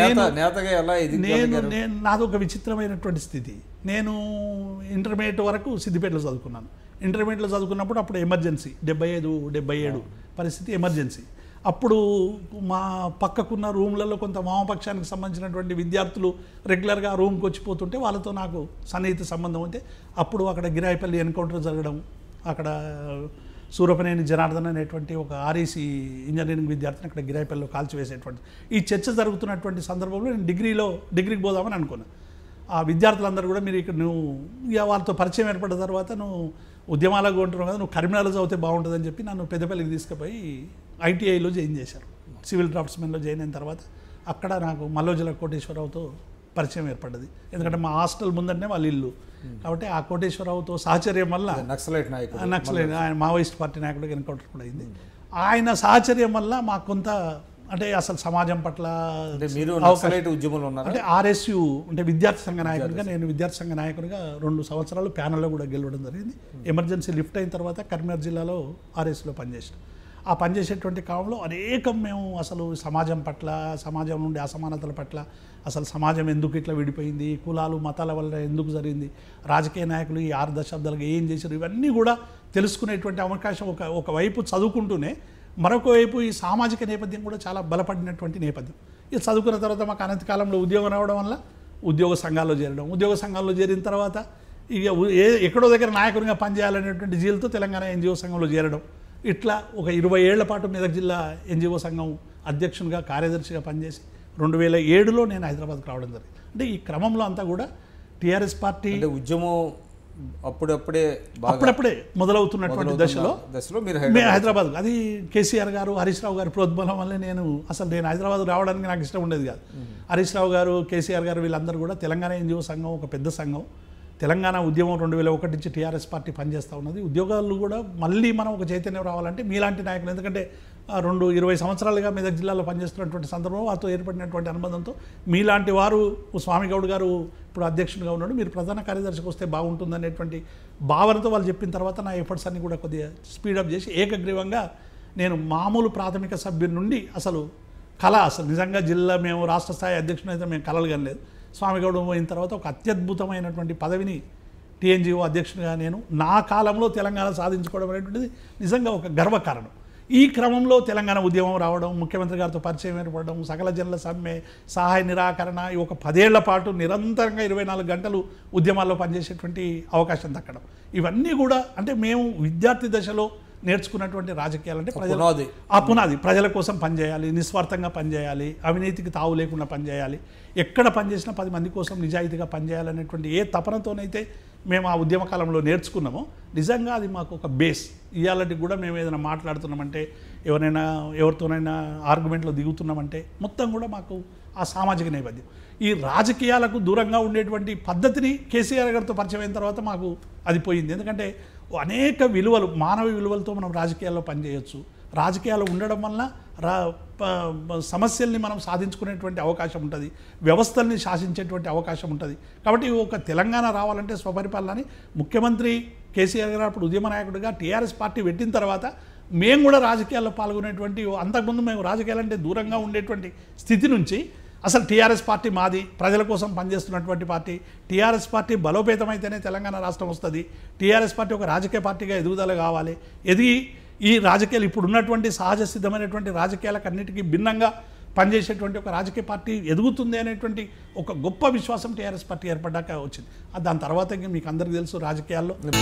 నేను నేను నాదొక విచిత్రమైనటువంటి స్థితి నేను ఇంటర్మీడియట్ వరకు సిద్దిపేటలో చదువుకున్నాను ఇంటర్మీడియట్లో చదువుకున్నప్పుడు అప్పుడు ఎమర్జెన్సీ డెబ్బై ఐదు డెబ్బై ఏడు పరిస్థితి ఎమర్జెన్సీ అప్పుడు మా పక్కకున్న రూమ్లలో కొంత వామపక్షానికి సంబంధించినటువంటి విద్యార్థులు రెగ్యులర్గా రూమ్కి వచ్చిపోతుంటే వాళ్ళతో నాకు సన్నిహిత సంబంధం ఉంటే అప్పుడు అక్కడ గిరాయిపల్లి ఎన్కౌంటర్ జరగడం అక్కడ సూరపనేని జనార్దన్ అనేటువంటి ఒక ఆర్ఈసీ ఇంజనీరింగ్ విద్యార్థిని అక్కడ గిరాయిపల్లిలో కాల్చివేసేటువంటి ఈ చర్చ జరుగుతున్నటువంటి సందర్భంలో నేను డిగ్రీలో డిగ్రీకి పోదామని అనుకున్నాను ఆ విద్యార్థులందరూ కూడా మీరు ఇక్కడ నువ్వు ఇక వాళ్ళతో పరిచయం ఏర్పడిన తర్వాత నువ్వు ఉద్యమాలకు ఉంటున్నావు కదా నువ్వు కరిమినాలు చదివితే బాగుంటుందని చెప్పి నన్ను పెద్దపల్లికి తీసుకుపోయి ఐటీఐలో జాయిన్ చేశారు సివిల్ డ్రాఫ్ట్స్మెన్లో జాయిన్ అయిన తర్వాత అక్కడ నాకు మల్లోజల కోటేశ్వరరావుతో పరిచయం ఏర్పడ్డది ఎందుకంటే మా హాస్టల్ ముందంటే వాళ్ళ ఇల్లు కాబట్టి ఆ కోటేశ్వరరావుతో సహచర్యం వల్ల నక్సలైట్ నాయకుడు నక్సలైట్ ఆయన మావోయిస్ట్ పార్టీ నాయకుడికి ఎన్కౌంటర్ కూడా అయింది ఆయన సహచర్యం వల్ల మాకు కొంత అంటే అసలు సమాజం పట్ల మీరు ఉన్నారు అంటే ఆర్ఎస్యు అంటే విద్యార్థి సంఘ నాయకుడిగా నేను విద్యార్థి సంఘ నాయకుడిగా రెండు సంవత్సరాలు ప్యానల్లో కూడా గెలవడం జరిగింది ఎమర్జెన్సీ లిఫ్ట్ అయిన తర్వాత కరీంనగర్ జిల్లాలో ఆర్ఎస్లో పనిచేసాను ఆ పనిచేసేటువంటి కాలంలో అనేకం మేము అసలు సమాజం పట్ల సమాజం నుండి అసమానతల పట్ల అసలు సమాజం ఎందుకు ఇట్లా విడిపోయింది కులాలు మతాల వల్ల ఎందుకు జరిగింది రాజకీయ నాయకులు ఈ ఆరు దశాబ్దాలుగా ఏం చేశారు ఇవన్నీ కూడా తెలుసుకునేటువంటి అవకాశం ఒక ఒకవైపు చదువుకుంటూనే మరొక వైపు ఈ సామాజిక నేపథ్యం కూడా చాలా బలపడినటువంటి నేపథ్యం ఇది చదువుకున్న తర్వాత మాకు అనంతకాలంలో ఉద్యోగం రావడం వల్ల ఉద్యోగ సంఘాల్లో చేరడం ఉద్యోగ సంఘాల్లో చేరిన తర్వాత ఇక ఏ ఎక్కడో దగ్గర నాయకునిగా పనిచేయాలనేటువంటి జీలతో తెలంగాణ ఎన్జిఓ సంఘంలో చేరడం ఇట్లా ఒక ఇరవై ఏళ్ల పాటు మెదక్ జిల్లా ఎన్జిఓ సంఘం అధ్యక్షునిగా కార్యదర్శిగా పనిచేసి రెండు వేల ఏడులో నేను హైదరాబాద్కి రావడం జరిగింది అంటే ఈ క్రమంలో అంతా కూడా టీఆర్ఎస్ పార్టీ ఉద్యమం అప్పుడప్పుడే అప్పుడప్పుడే మొదలవుతున్నటువంటి దశలో దశలో మీరు హైదరాబాద్ అది కేసీఆర్ గారు హరీష్ రావు గారు ప్రోద్బలం వల్లే నేను అసలు నేను హైదరాబాద్ రావడానికి నాకు ఇష్టం ఉండేది కాదు హరీష్ రావు గారు కేసీఆర్ గారు వీళ్ళందరూ కూడా తెలంగాణ ఎన్జిఓ సంఘం ఒక పెద్ద సంఘం తెలంగాణ ఉద్యమం రెండు వేల ఒకటి నుంచి టీఆర్ఎస్ పార్టీ పనిచేస్తూ ఉన్నది ఉద్యోగాలు కూడా మళ్ళీ మనం ఒక చైతన్యం రావాలంటే మీలాంటి నాయకులు ఎందుకంటే రెండు ఇరవై సంవత్సరాలుగా మెదక్ జిల్లాలో పనిచేస్తున్నటువంటి సందర్భం వారితో ఏర్పడినటువంటి అనుబంధంతో మీలాంటి వారు స్వామి గౌడ్ గారు ఇప్పుడు అధ్యక్షుడిగా ఉన్నాడు మీరు ప్రధాన కార్యదర్శికి వస్తే బాగుంటుందనేటువంటి భావనతో వాళ్ళు చెప్పిన తర్వాత నా ఎఫర్ట్స్ అన్ని కూడా కొద్దిగా స్పీడప్ చేసి ఏకగ్రీవంగా నేను మామూలు ప్రాథమిక సభ్యుల నుండి అసలు కళ అసలు నిజంగా జిల్లా మేము రాష్ట్ర స్థాయి అధ్యక్షుడు అయితే మేము కలలు లేదు స్వామిగౌడ పోయిన తర్వాత ఒక అత్యద్భుతమైనటువంటి పదవిని టీఎన్జిఓ అధ్యక్షుడిగా నేను నా కాలంలో తెలంగాణ సాధించుకోవడం అనేటువంటిది నిజంగా ఒక గర్వకారణం ఈ క్రమంలో తెలంగాణ ఉద్యమం రావడం ముఖ్యమంత్రి గారితో పరిచయం ఏర్పడడం సకల జనుల సమ్మె సహాయ నిరాకరణ ఈ ఒక పదేళ్ల పాటు నిరంతరంగా ఇరవై నాలుగు గంటలు ఉద్యమాల్లో పనిచేసేటువంటి అవకాశం దక్కడం ఇవన్నీ కూడా అంటే మేము విద్యార్థి దశలో నేర్చుకున్నటువంటి రాజకీయాలు అంటే ప్రజల ఆ పునాది ప్రజల కోసం పనిచేయాలి నిస్వార్థంగా పనిచేయాలి అవినీతికి తావు లేకుండా పనిచేయాలి ఎక్కడ పనిచేసినా పది మంది కోసం నిజాయితీగా పనిచేయాలనేటువంటి ఏ తపనతోనైతే మేము ఆ ఉద్యమకాలంలో నేర్చుకున్నామో నిజంగా అది మాకు ఒక బేస్ ఇవాళకి కూడా మేము ఏదైనా మాట్లాడుతున్నామంటే ఎవరైనా ఎవరితోనైనా ఆర్గ్యుమెంట్లో దిగుతున్నామంటే మొత్తం కూడా మాకు ఆ సామాజిక నేపథ్యం ఈ రాజకీయాలకు దూరంగా ఉండేటువంటి పద్ధతిని కేసీఆర్ గారితో పరిచయం అయిన తర్వాత మాకు అది పోయింది ఎందుకంటే అనేక విలువలు మానవ విలువలతో మనం రాజకీయాల్లో పనిచేయచ్చు రాజకీయాలు ఉండడం వల్ల రా సమస్యల్ని మనం సాధించుకునేటువంటి అవకాశం ఉంటుంది వ్యవస్థల్ని శాసించేటువంటి అవకాశం ఉంటుంది కాబట్టి ఒక తెలంగాణ రావాలంటే స్వపరిపాలనని ముఖ్యమంత్రి కేసీఆర్ గారు అప్పుడు ఉద్యమ నాయకుడిగా టీఆర్ఎస్ పార్టీ పెట్టిన తర్వాత మేము కూడా రాజకీయాల్లో పాల్గొనేటువంటి అంతకుముందు మేము రాజకీయాలంటే దూరంగా ఉండేటువంటి స్థితి నుంచి అసలు టీఆర్ఎస్ పార్టీ మాది ప్రజల కోసం పనిచేస్తున్నటువంటి పార్టీ టీఆర్ఎస్ పార్టీ బలోపేతమైతేనే తెలంగాణ రాష్ట్రం వస్తుంది టీఆర్ఎస్ పార్టీ ఒక రాజకీయ పార్టీగా ఎదుగుదల కావాలి ఎదిగి ఈ రాజకీయాలు ఇప్పుడున్నటువంటి సహజ సిద్ధమైనటువంటి రాజకీయాలకు అన్నిటికీ భిన్నంగా పనిచేసేటువంటి ఒక రాజకీయ పార్టీ ఎదుగుతుంది అనేటువంటి ఒక గొప్ప విశ్వాసం టీఆర్ఎస్ పార్టీ ఏర్పడ్డాక వచ్చింది దాని తర్వాత మీకు అందరికీ తెలుసు రాజకీయాల్లో